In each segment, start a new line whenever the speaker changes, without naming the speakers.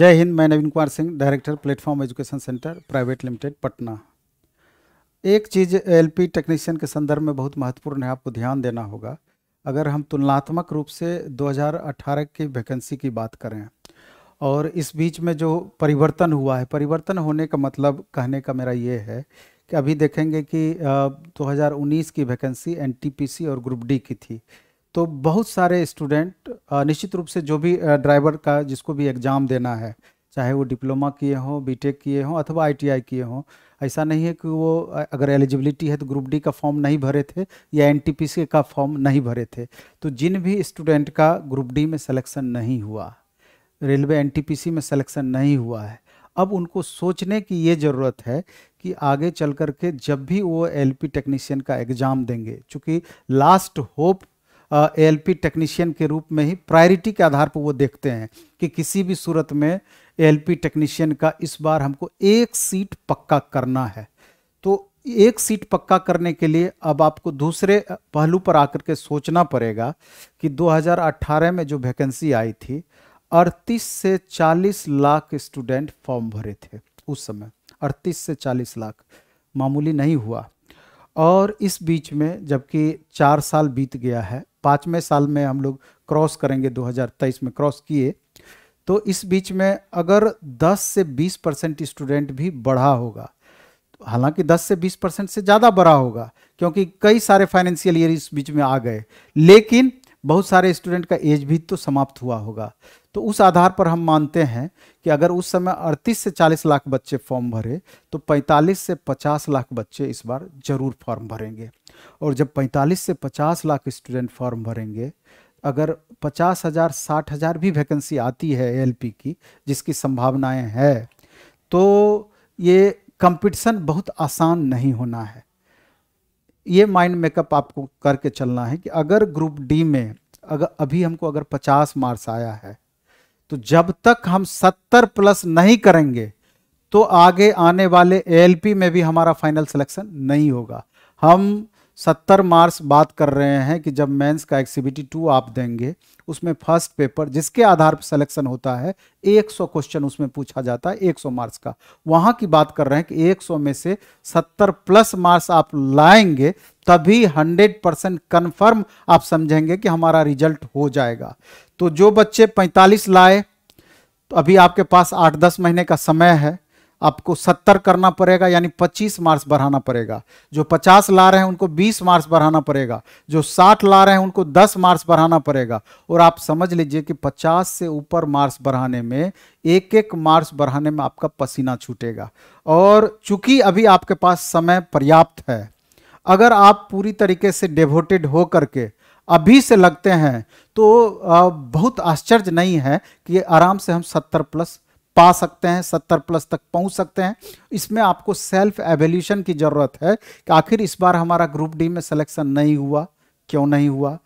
जय हिंद मैं Naveen Kumar Singh director platform education centre private limited Patna एक चीज़ एलपी टेक्नीशियन के संदर्भ में बहुत महत्वपूर्ण है आपको ध्यान देना होगा अगर हम तुलनात्मक रूप से 2018 की वैकेंसी की बात करें और इस बीच में जो परिवर्तन हुआ है परिवर्तन होने का मतलब कहने का मेरा ये है कि अभी देखेंगे कि दो की वैकेंसी एन और ग्रुप डी की थी तो बहुत सारे स्टूडेंट निश्चित रूप से जो भी ड्राइवर का जिसको भी एग्ज़ाम देना है चाहे वो डिप्लोमा किए हों बीटेक किए हों अथवा आईटीआई किए हों ऐसा नहीं है कि वो अगर एलिजिबिलिटी है तो ग्रुप डी का फॉर्म नहीं भरे थे या एन का फॉर्म नहीं भरे थे तो जिन भी स्टूडेंट का ग्रुप डी में सिलेक्शन नहीं हुआ रेलवे एन में सिलेक्शन नहीं हुआ है अब उनको सोचने की ये ज़रूरत है कि आगे चल कर के जब भी वो एल टेक्नीशियन का एग्ज़ाम देंगे चूँकि last hope L P technician के रूप में ही प्रायोरिटी के आधार पर वो देखते हैं कि किसी भी सूरत में एल पी टेक्नीशियन का इस बार हमको एक सीट पक्का करना है तो एक सीट पक्का करने के लिए अब आपको दूसरे पहलू पर आकर के सोचना पड़ेगा कि 2018 में जो वैकेंसी आई थी 38 से 40 लाख स्टूडेंट फॉर्म भरे थे उस समय 38 से 40 लाख मामूली नहीं हुआ और इस बीच में जबकि चार साल बीत गया है पाँचवें साल में हम लोग क्रॉस करेंगे 2023 में क्रॉस किए तो इस बीच में अगर 10 से 20 परसेंट स्टूडेंट भी बढ़ा होगा तो हालांकि 10 से 20 परसेंट से ज़्यादा बढ़ा होगा क्योंकि कई सारे फाइनेंशियल ईयर इस बीच में आ गए लेकिन बहुत सारे स्टूडेंट का एज भी तो समाप्त हुआ होगा तो उस आधार पर हम मानते हैं कि अगर उस समय 38 से 40 लाख बच्चे फॉर्म भरे तो 45 से 50 लाख बच्चे इस बार जरूर फॉर्म भरेंगे और जब 45 से 50 लाख स्टूडेंट फॉर्म भरेंगे अगर पचास हज़ार साठ हज़ार भी वैकेंसी आती है एलपी की जिसकी संभावनाएं है तो ये कंपटीशन बहुत आसान नहीं होना है ये माइंड मेकअप आपको करके चलना है कि अगर ग्रुप डी में अगर अभी हमको अगर पचास मार्क्स आया है तो जब तक हम सत्तर प्लस नहीं करेंगे तो आगे आने वाले एएलपी में भी हमारा फाइनल सिलेक्शन नहीं होगा हम सत्तर मार्क्स बात कर रहे हैं कि जब मेंस का एक्सीबिटी टू आप देंगे उसमें फर्स्ट पेपर जिसके आधार पर सिलेक्शन होता है 100 क्वेश्चन उसमें पूछा जाता है 100 मार्क्स का वहां की बात कर रहे हैं कि 100 में से 70 प्लस मार्क्स आप लाएंगे तभी 100 परसेंट कन्फर्म आप समझेंगे कि हमारा रिजल्ट हो जाएगा तो जो बच्चे पैंतालीस लाए तो अभी आपके पास आठ दस महीने का समय है आपको सत्तर करना पड़ेगा यानी पच्चीस मार्क्स बढ़ाना पड़ेगा जो पचास ला रहे हैं उनको बीस मार्क्स बढ़ाना पड़ेगा जो साठ ला रहे हैं उनको दस मार्क्स बढ़ाना पड़ेगा और आप समझ लीजिए कि पचास से ऊपर मार्क्स बढ़ाने में एक एक मार्क्स बढ़ाने में आपका पसीना छूटेगा और चूंकि अभी आपके पास समय पर्याप्त है अगर आप पूरी तरीके से डेवोटेड हो करके अभी से लगते हैं तो बहुत आश्चर्य नहीं है कि आराम से हम सत्तर प्लस पा सकते हैं सत्तर प्लस तक पहुंच सकते हैं इसमें आपको सेल्फ एवेल्यूशन की ज़रूरत है कि आखिर इस बार हमारा ग्रुप डी में सिलेक्शन नहीं हुआ क्यों नहीं हुआ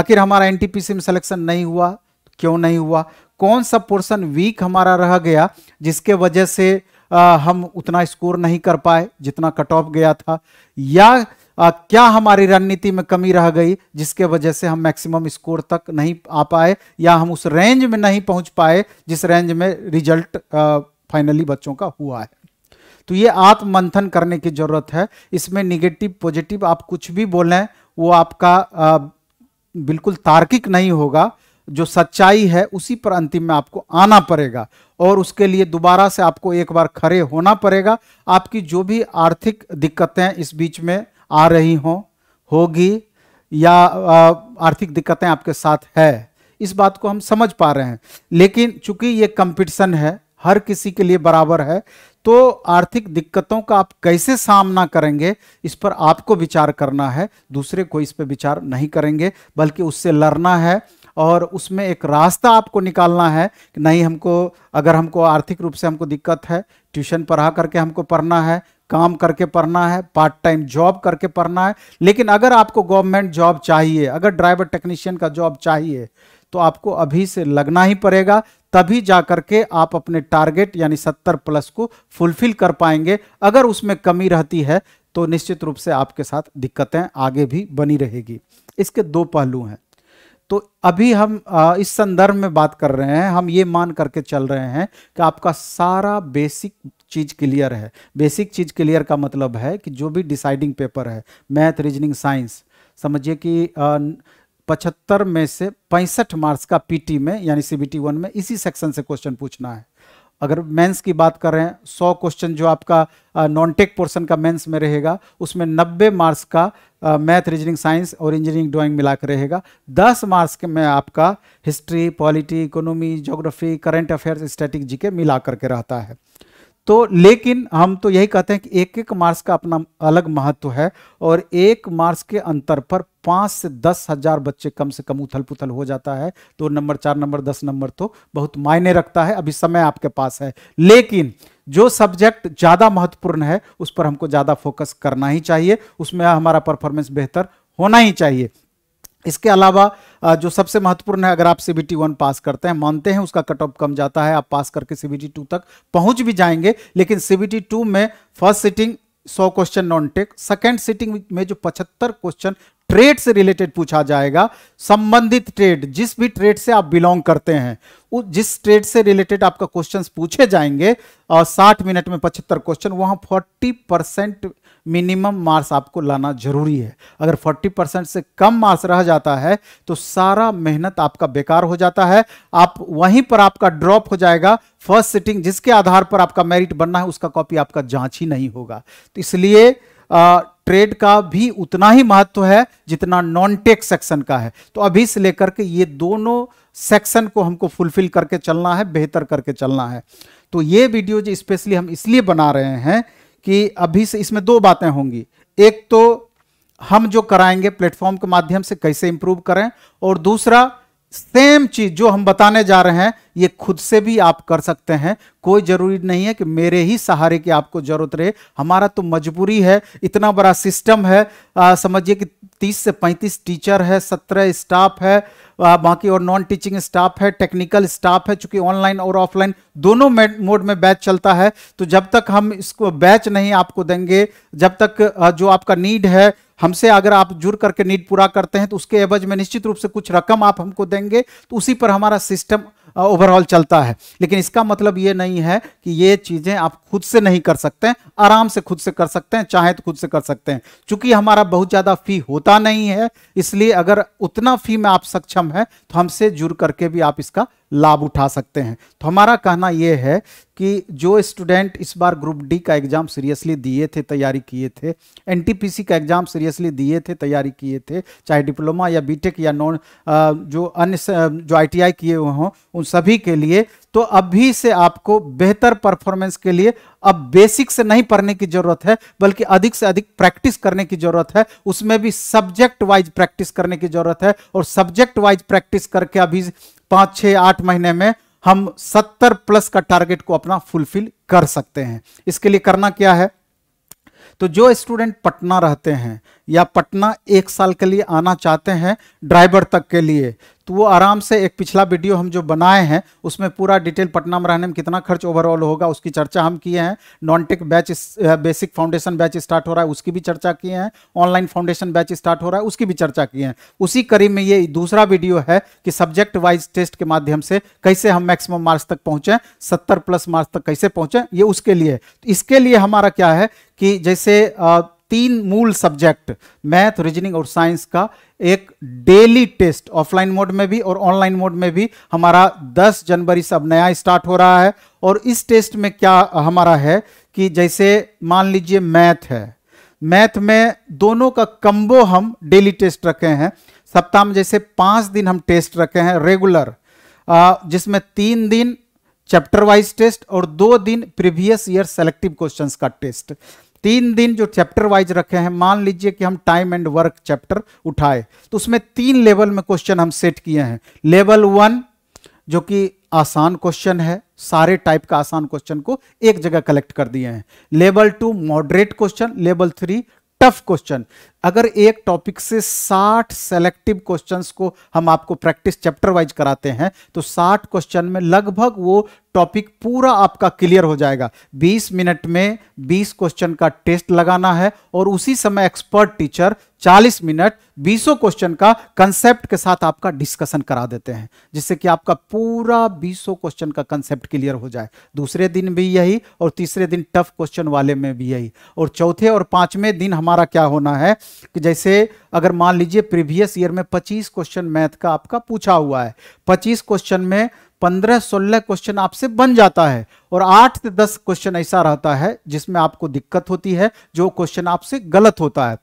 आखिर हमारा एन में सिलेक्शन नहीं हुआ क्यों नहीं हुआ कौन सा पोर्शन वीक हमारा रह गया जिसके वजह से आ, हम उतना स्कोर नहीं कर पाए जितना कट ऑफ गया था या आ, क्या हमारी रणनीति में कमी रह गई जिसके वजह से हम मैक्सिमम स्कोर तक नहीं आ पाए या हम उस रेंज में नहीं पहुंच पाए जिस रेंज में रिजल्ट फाइनली बच्चों का हुआ है तो ये आप मंथन करने की ज़रूरत है इसमें निगेटिव पॉजिटिव आप कुछ भी बोलें वो आपका आ, बिल्कुल तार्किक नहीं होगा जो सच्चाई है उसी पर अंतिम में आपको आना पड़ेगा और उसके लिए दोबारा से आपको एक बार खड़े होना पड़ेगा आपकी जो भी आर्थिक दिक्कतें इस बीच में आ रही हों होगी या आर्थिक दिक्कतें आपके साथ है इस बात को हम समझ पा रहे हैं लेकिन चूंकि ये कंपटीशन है हर किसी के लिए बराबर है तो आर्थिक दिक्कतों का आप कैसे सामना करेंगे इस पर आपको विचार करना है दूसरे को इस पर विचार नहीं करेंगे बल्कि उससे लड़ना है और उसमें एक रास्ता आपको निकालना है कि नहीं हमको अगर हमको आर्थिक रूप से हमको दिक्कत है ट्यूशन पढ़ा करके हमको पढ़ना है काम करके पढ़ना है पार्ट टाइम जॉब करके पढ़ना है लेकिन अगर आपको गवर्नमेंट जॉब चाहिए अगर ड्राइवर टेक्नीशियन का जॉब चाहिए तो आपको अभी से लगना ही पड़ेगा तभी जा करके आप अपने टारगेट यानी 70 प्लस को फुलफिल कर पाएंगे अगर उसमें कमी रहती है तो निश्चित रूप से आपके साथ दिक्कतें आगे भी बनी रहेगी इसके दो पहलू हैं तो अभी हम इस संदर्भ में बात कर रहे हैं हम ये मान करके चल रहे हैं कि आपका सारा बेसिक चीज़ क्लियर है बेसिक चीज़ क्लियर का मतलब है कि जो भी डिसाइडिंग पेपर है मैथ रीजनिंग साइंस समझिए कि पचहत्तर में से पैंसठ मार्क्स का पीटी में यानी सीबीटी वन में इसी सेक्शन से क्वेश्चन पूछना है अगर मेंस की बात कर रहे हैं सौ क्वेश्चन जो आपका नॉन टेक पोर्सन का मेंस में रहेगा उसमें नब्बे मार्क्स का मैथ रीजनिंग साइंस और इंजीनियरिंग ड्राइंग मिलाकर रहेगा दस मार्क्स के में आपका history polity economy geography current affairs static GK के मिला करके रहता है तो लेकिन हम तो यही कहते हैं कि एक एक मार्क्स का अपना अलग महत्व है और एक मार्क्स के अंतर पर पांच से दस हजार बच्चे कम से कम उथल पुथल हो जाता है तो नंबर चार नंबर दस नंबर तो बहुत मायने रखता है अभी समय आपके पास है लेकिन जो सब्जेक्ट ज़्यादा महत्वपूर्ण है उस पर हमको ज़्यादा फोकस करना ही चाहिए उसमें हमारा परफॉर्मेंस बेहतर होना ही चाहिए इसके अलावा जो सबसे महत्वपूर्ण है अगर आप सी बी वन पास करते हैं मानते हैं उसका कट ऑफ कम जाता है आप पास करके सी बी टू तक पहुंच भी जाएंगे लेकिन सी बी टू में फर्स्ट सिटिंग सौ question non tech second sitting में जो पचहत्तर क्वेश्चन ट्रेड से रिलेटेड पूछा जाएगा संबंधित ट्रेड जिस भी ट्रेड से आप बिलोंग करते हैं जिस ट्रेड से रिलेटेड आपका क्वेश्चंस पूछे जाएंगे और 60 मिनट में 75 क्वेश्चन वहां 40 परसेंट मिनिमम मार्क्स आपको लाना जरूरी है अगर 40 परसेंट से कम मार्क्स रह जाता है तो सारा मेहनत आपका बेकार हो जाता है आप वहीं पर आपका ड्रॉप हो जाएगा फर्स्ट सिटिंग जिसके आधार पर आपका मेरिट बनना है उसका कॉपी आपका जांच ही नहीं होगा तो इसलिए ट्रेड का भी उतना ही महत्व है जितना नॉन टेक सेक्शन का है तो अभी से लेकर के ये दोनों सेक्शन को हमको फुलफिल करके चलना है बेहतर करके चलना है तो ये वीडियो जो स्पेशली हम इसलिए बना रहे हैं कि अभी से इसमें दो बातें होंगी एक तो हम जो कराएंगे प्लेटफॉर्म के माध्यम से कैसे इंप्रूव करें और दूसरा सेम चीज जो हम बताने जा रहे हैं ये खुद से भी आप कर सकते हैं कोई जरूरी नहीं है कि मेरे ही सहारे की आपको जरूरत रहे हमारा तो मजबूरी है इतना बड़ा सिस्टम है समझिए कि 30 से 35 टीचर है 17 स्टाफ है बाकी और नॉन टीचिंग स्टाफ है टेक्निकल स्टाफ है चूंकि ऑनलाइन और ऑफलाइन दोनों मोड में बैच चलता है तो जब तक हम इसको बैच नहीं आपको देंगे जब तक जो आपका नीड है हमसे अगर आप जुड़ करके नीड पूरा करते हैं तो उसके एवज में निश्चित रूप से कुछ रकम आप हमको देंगे तो उसी पर हमारा सिस्टम ओवरऑल चलता है लेकिन इसका मतलब ये नहीं है कि ये चीज़ें आप खुद से नहीं कर सकते हैं आराम से खुद से कर सकते हैं चाहे तो खुद से कर सकते हैं चूंकि हमारा बहुत ज़्यादा फ़ी होता नहीं है इसलिए अगर उतना फ़ी में आप सक्षम है तो हमसे जुड़ करके भी आप इसका लाभ उठा सकते हैं तो हमारा कहना यह है कि जो स्टूडेंट इस बार ग्रुप डी का एग्ज़ाम सीरियसली दिए थे तैयारी किए थे एनटीपीसी का एग्ज़ाम सीरियसली दिए थे तैयारी किए थे चाहे डिप्लोमा या बीटेक या नॉन जो अन्य जो आईटीआई किए हुए हों उन सभी के लिए तो अभी से आपको बेहतर परफॉर्मेंस के लिए अब बेसिक से नहीं पढ़ने की जरूरत है बल्कि अधिक से अधिक प्रैक्टिस करने की जरूरत है उसमें भी सब्जेक्ट वाइज प्रैक्टिस करने की जरूरत है और सब्जेक्ट वाइज प्रैक्टिस करके अभी पाँच छः आठ महीने में हम 70 प्लस का टारगेट को अपना फुलफिल कर सकते हैं इसके लिए करना क्या है तो जो स्टूडेंट पटना रहते हैं या पटना एक साल के लिए आना चाहते हैं ड्राइवर तक के लिए तो वो आराम से एक पिछला वीडियो हम जो बनाए हैं उसमें पूरा डिटेल पटना में रहने में कितना खर्च ओवरऑल होगा उसकी चर्चा हम किए हैं non tech batch basic foundation batch start हो रहा है उसकी भी चर्चा किए हैं ऑनलाइन फाउंडेशन बैच स्टार्ट हो रहा है उसकी भी चर्चा किए हैं उसी करीब में ये दूसरा वीडियो है कि सब्जेक्ट वाइज टेस्ट के माध्यम से कैसे हम मैक्सिमम मार्क्स तक पहुंचे सत्तर प्लस मार्क्स तक कैसे पहुंचे ये उसके लिए तो इसके लिए हमारा क्या है कि जैसे आ, तीन मूल सब्जेक्ट मैथ रीजनिंग और साइंस का एक डेली टेस्ट ऑफलाइन मोड में भी और ऑनलाइन मोड में भी हमारा 10 जनवरी से अब नया स्टार्ट हो रहा है और इस टेस्ट में क्या हमारा है कि जैसे मान लीजिए मैथ है मैथ में दोनों का कंबो हम डेली टेस्ट रखे हैं सप्ताह में जैसे पाँच दिन हम टेस्ट रखे हैं रेगुलर जिसमें तीन दिन चैप्टर वाइज टेस्ट और दो दिन प्रीवियस ईयर सेलेक्टिव क्वेश्चंस का टेस्ट तीन दिन जो चैप्टर वाइज रखे हैं मान लीजिए कि हम टाइम एंड वर्क चैप्टर उठाए तो उसमें तीन लेवल में क्वेश्चन हम सेट किए हैं लेवल वन जो कि आसान क्वेश्चन है सारे टाइप का आसान क्वेश्चन को एक जगह कलेक्ट कर दिए हैं level two moderate question level three tough question अगर एक टॉपिक से 60 सेलेक्टिव क्वेश्चंस को हम आपको प्रैक्टिस चैप्टर वाइज कराते हैं तो 60 क्वेश्चन में लगभग वो टॉपिक पूरा आपका क्लियर हो जाएगा 20 मिनट में 20 क्वेश्चन का टेस्ट लगाना है और उसी समय एक्सपर्ट टीचर 40 मिनट बीसों क्वेश्चन का कंसेप्ट के साथ आपका डिस्कशन करा देते हैं जिससे कि आपका पूरा बीसों क्वेश्चन का कंसेप्ट क्लियर हो जाए दूसरे दिन भी यही और तीसरे दिन टफ क्वेश्चन वाले में भी यही और चौथे और पांचवें दिन हमारा क्या होना है कि जैसे अगर मान लीजिए प्रीवियस ईयर में पच्चीस क्वेश्चन मैथ का आपका पूछा हुआ है पच्चीस क्वेश्चन में पंद्रह सोलह क्वेश्चन आपसे बन जाता है और आठ से दस क्वेश्चन ऐसा रहता है जिसमें आपको दिक्कत होती है जो क्वेश्चन आपसे गलत होता है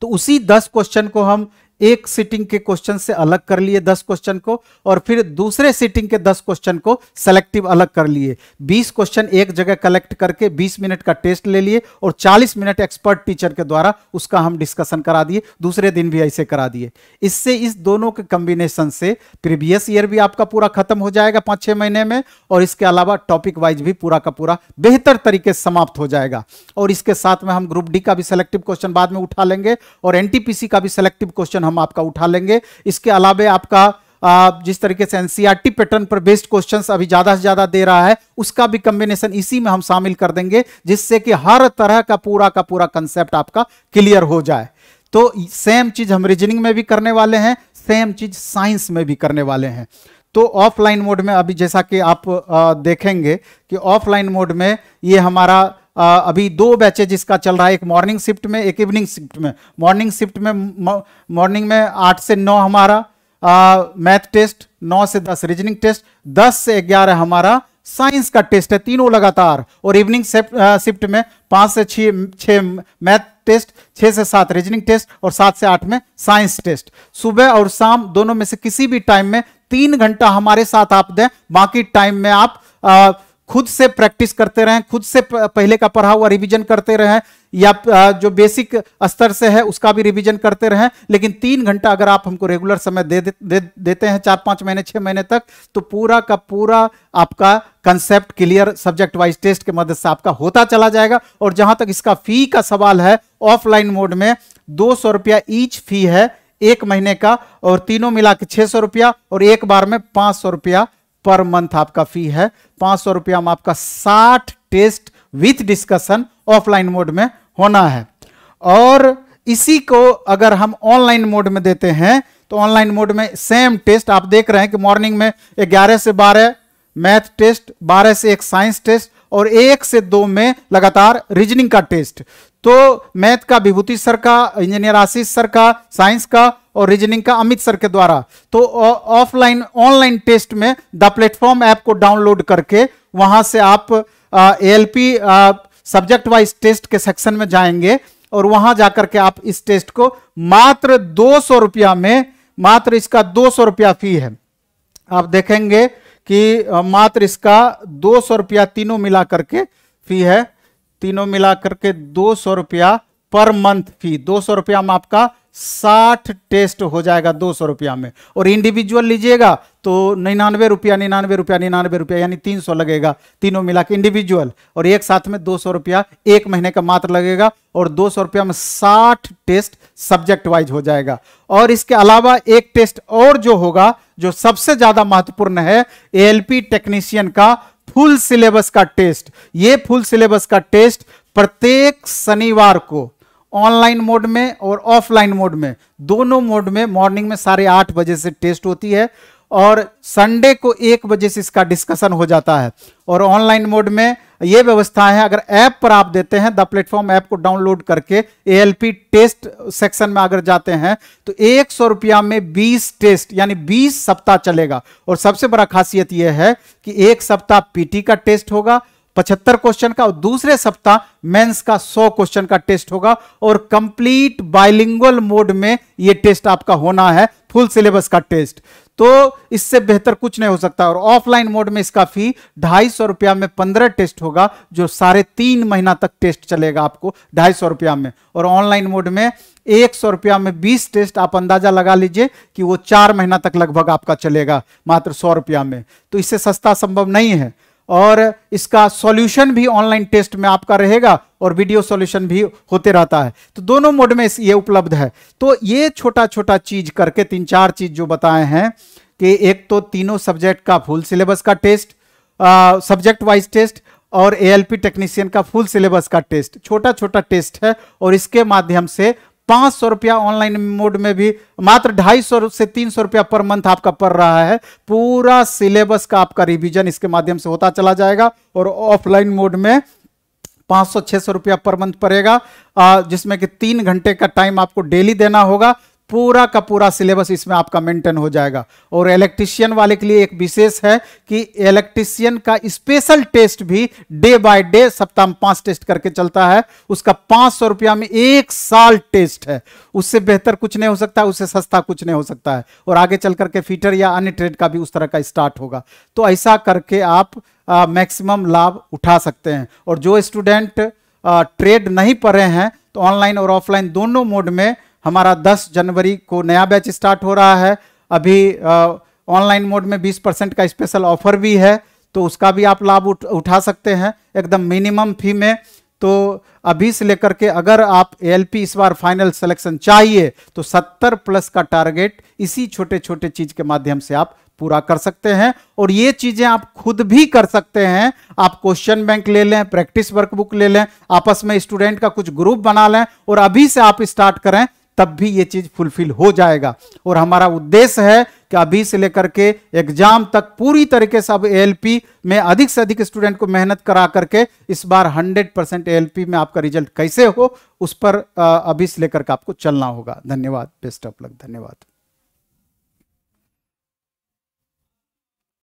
तो उसी दस क्वेश्चन को हम एक सीटिंग के क्वेश्चन से अलग कर लिए दस क्वेश्चन को और फिर दूसरे सीटिंग के दस क्वेश्चन को सेलेक्टिव अलग कर लिए बीस क्वेश्चन एक जगह कलेक्ट करके बीस मिनट का टेस्ट ले लिए और चालीस मिनट एक्सपर्ट टीचर के द्वारा उसका हम डिस्कशन करा दिए दूसरे दिन भी ऐसे करा दिए इससे इस दोनों के कम्बिनेशन से प्रीवियस ईयर भी आपका पूरा खत्म हो जाएगा पाँच छः महीने में और इसके अलावा टॉपिक वाइज भी पूरा का पूरा बेहतर तरीके से समाप्त हो जाएगा और इसके साथ में हम ग्रुप डी का भी सेलेक्टिव क्वेश्चन बाद में उठा लेंगे और एनटीपीसी का भी सेलेक्टिव क्वेश्चन हम आपका उठा लेंगे इसके अलावा आपका जिस तरीके से एनसीआरटी पैटर्न e पर बेस्ड क्वेश्चंस अभी ज्यादा से ज्यादा दे रहा है उसका भी कम्बिनेशन इसी में हम शामिल कर देंगे जिससे कि हर तरह का पूरा का पूरा कंसेप्ट आपका क्लियर हो जाए तो सेम चीज हम रीजनिंग में भी करने वाले हैं सेम चीज साइंस में भी करने वाले हैं तो ऑफलाइन मोड में अभी जैसा कि आप देखेंगे कि ऑफलाइन मोड में ये हमारा आ, अभी दो बैचे जिसका चल रहा है एक मॉर्निंग शिफ्ट में एक इवनिंग शिफ्ट में मॉर्निंग शिफ्ट में मॉर्निंग में आठ से नौ हमारा मैथ टेस्ट नौ से दस रीजनिंग टेस्ट दस से ग्यारह हमारा साइंस का टेस्ट है तीनों लगातार और इवनिंग शिफ्ट में पांच से छ छ मैथ टेस्ट छह से सात रीजनिंग टेस्ट और सात से आठ में साइंस टेस्ट सुबह और शाम दोनों में से किसी भी टाइम में तीन घंटा हमारे साथ आप दें बाकी टाइम में आप खुद से प्रैक्टिस करते रहें खुद से पहले का पढ़ा हुआ रिवीजन करते रहें या जो बेसिक स्तर से है उसका भी रिवीजन करते रहें लेकिन तीन घंटा अगर आप हमको रेगुलर समय दे, दे, दे देते हैं चार पाँच महीने छः महीने तक तो पूरा का पूरा आपका concept clear subject wise test के मदद से आपका होता चला जाएगा और जहां तक इसका फी का सवाल है ऑफलाइन मोड में दो सौ रुपया ईच फी है एक महीने का और तीनों मिला के छः सौ रुपया और एक बार में पाँच सौ रुपया पर मंथ आपका फी है पांच सौ रुपया में आपका साठ test with discussion offline mode में होना है और इसी को अगर हम ऑनलाइन मोड में देते हैं तो ऑनलाइन मोड में सेम टेस्ट आप देख रहे हैं कि मॉर्निंग में ग्यारह से बारह मैथ टेस्ट बारह से एक साइंस टेस्ट और एक से दो में लगातार रीजनिंग का टेस्ट तो मैथ का विभूति सर का इंजीनियर आशीष सर का साइंस का और रीजनिंग का अमित सर के द्वारा तो ऑफलाइन ऑनलाइन टेस्ट में द प्लेटफॉर्म ऐप को डाउनलोड करके वहां से आप एलपी सब्जेक्ट वाइज टेस्ट के सेक्शन में जाएंगे और वहां जाकर के आप इस टेस्ट को मात्र दो सौ रुपया में मात्र इसका दो सौ रुपया फी है आप देखेंगे कि मात्र इसका दो सौ रुपया तीनों मिला करके फी है तीनों मिलाकर के दो सौ रुपया पर मंथ फी दो सौ रुपया में आपका साठ टेस्ट हो जाएगा दो सौ रुपया में और इंडिविजुअल लीजिएगा तो निन्यानवे रुपया निन्यानवे रुपया निन्यानवे रुपया यानी तीन सौ लगेगा तीनों मिला के इंडिविजुअल और एक साथ में दो सौ रुपया एक महीने का मात्र लगेगा और दो सौ रुपया में साठ टेस्ट सब्जेक्ट वाइज हो जाएगा और इसके अलावा एक टेस्ट और जो होगा जो सबसे ज्यादा महत्वपूर्ण है एलपी टेक्नीशियन का फुल सिलेबस का टेस्ट ये फुल सिलेबस का टेस्ट प्रत्येक शनिवार को ऑनलाइन मोड में और ऑफलाइन मोड में दोनों मोड में मॉर्निंग में साढ़े आठ बजे से टेस्ट होती है और संडे को एक बजे से इसका डिस्कशन हो जाता है और ऑनलाइन मोड में ये व्यवस्था है अगर ऐप पर आप देते हैं द प्लेटफॉर्म ऐप को डाउनलोड करके ए टेस्ट सेक्शन में अगर जाते हैं तो एक सौ रुपया में बीस टेस्ट यानी बीस सप्ताह चलेगा और सबसे बड़ा खासियत यह है कि एक सप्ताह पीटी का टेस्ट होगा पचहत्तर क्वेश्चन का और दूसरे सप्ताह मेंस का सौ क्वेश्चन का टेस्ट होगा और कंप्लीट बाइलिंगुअल मोड में यह टेस्ट आपका होना है फुल सिलेबस का टेस्ट तो इससे बेहतर कुछ नहीं हो सकता और ऑफलाइन मोड में इसका फी ढाई सौ रुपया में पंद्रह टेस्ट होगा जो साढ़े तीन महीना तक टेस्ट चलेगा आपको ढाई सौ रुपया में और ऑनलाइन मोड में एक सौ रुपया में बीस टेस्ट आप अंदाजा लगा लीजिए कि वो चार महीना तक लगभग आपका चलेगा मात्र सौ रुपया में तो इससे सस्ता संभव नहीं है और इसका सॉल्यूशन भी ऑनलाइन टेस्ट में आपका रहेगा और वीडियो सॉल्यूशन भी होते रहता है तो दोनों मोड में ये उपलब्ध है तो ये छोटा छोटा चीज करके तीन चार चीज जो बताए हैं कि एक तो तीनों सब्जेक्ट का फुल सिलेबस का टेस्ट सब्जेक्ट वाइज टेस्ट और एएलपी टेक्नीशियन का फुल सिलेबस का टेस्ट छोटा छोटा टेस्ट है और इसके माध्यम से पांच सौ रुपया ऑनलाइन मोड में भी मात्र ढाई सौ से तीन सौ रुपया पर मंथ आपका पड़ रहा है पूरा सिलेबस का आपका रिवीजन इसके माध्यम से होता चला जाएगा और ऑफलाइन मोड में पांच सौ छह सौ रुपया पर मंथ पड़ेगा जिसमें कि तीन घंटे का टाइम आपको डेली देना होगा पूरा का पूरा सिलेबस इसमें आपका मेंटेन हो जाएगा और इलेक्ट्रिशियन वाले के लिए एक विशेष है कि इलेक्ट्रिशियन का स्पेशल टेस्ट भी डे बाय डे सप्ताह में पांच टेस्ट करके चलता है उसका पांच सौ रुपया में एक साल टेस्ट है उससे बेहतर कुछ नहीं हो सकता उससे सस्ता कुछ नहीं हो सकता है और आगे चल करके फीटर या अन्य ट्रेड का भी उस तरह का स्टार्ट होगा तो ऐसा करके आप मैक्सिमम लाभ उठा सकते हैं और जो स्टूडेंट ट्रेड नहीं पढ़े हैं तो ऑनलाइन और ऑफलाइन दोनों मोड में हमारा 10 जनवरी को नया बैच स्टार्ट हो रहा है अभी ऑनलाइन मोड में 20 परसेंट का स्पेशल ऑफर भी है तो उसका भी आप लाभ उठ, उठा सकते हैं एकदम मिनिमम फी में तो अभी से लेकर के अगर आप ए इस बार फाइनल सिलेक्शन चाहिए तो 70 प्लस का टारगेट इसी छोटे छोटे चीज के माध्यम से आप पूरा कर सकते हैं और ये चीजें आप खुद भी कर सकते हैं आप क्वेश्चन बैंक ले लें प्रैक्टिस वर्कबुक ले लें आपस में स्टूडेंट का कुछ ग्रुप बना लें और अभी से आप स्टार्ट करें तब भी ये चीज़ फुलफिल हो जाएगा और हमारा उद्देश्य है कि अभी से लेकर के एग्जाम तक पूरी तरीके से अब एल में अधिक से अधिक स्टूडेंट को मेहनत करा करके इस बार 100 परसेंट एल में आपका रिजल्ट कैसे हो उस पर अभी से लेकर के आपको चलना होगा धन्यवाद बेस्ट ऑफ लक धन्यवाद